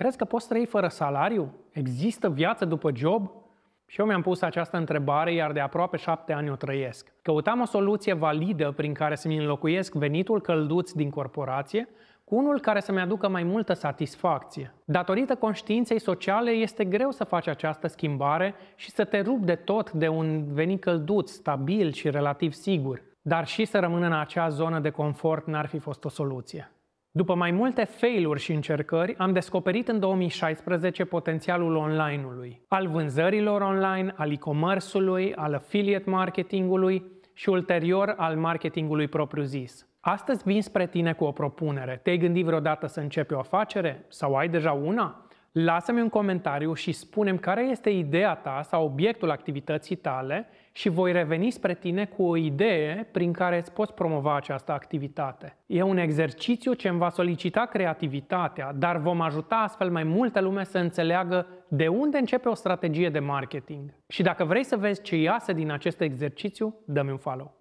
Crezi că poți trăi fără salariu? Există viață după job? Și eu mi-am pus această întrebare, iar de aproape șapte ani o trăiesc. Căutam o soluție validă prin care să-mi înlocuiesc venitul călduț din corporație cu unul care să-mi aducă mai multă satisfacție. Datorită conștiinței sociale este greu să faci această schimbare și să te rup de tot de un venit călduț, stabil și relativ sigur. Dar și să rămână în acea zonă de confort n-ar fi fost o soluție. După mai multe failuri și încercări, am descoperit în 2016 potențialul online-ului, al vânzărilor online, al e-commerce-ului, al affiliate marketingului și ulterior al marketingului propriu-zis. Astăzi vin spre tine cu o propunere. Te-ai gândit vreodată să începi o afacere? Sau ai deja una? Lasă-mi un comentariu și spunem care este ideea ta sau obiectul activității tale și voi reveni spre tine cu o idee prin care îți poți promova această activitate. E un exercițiu ce îmi va solicita creativitatea, dar vom ajuta astfel mai multă lume să înțeleagă de unde începe o strategie de marketing. Și dacă vrei să vezi ce iasă din acest exercițiu, dă-mi un follow.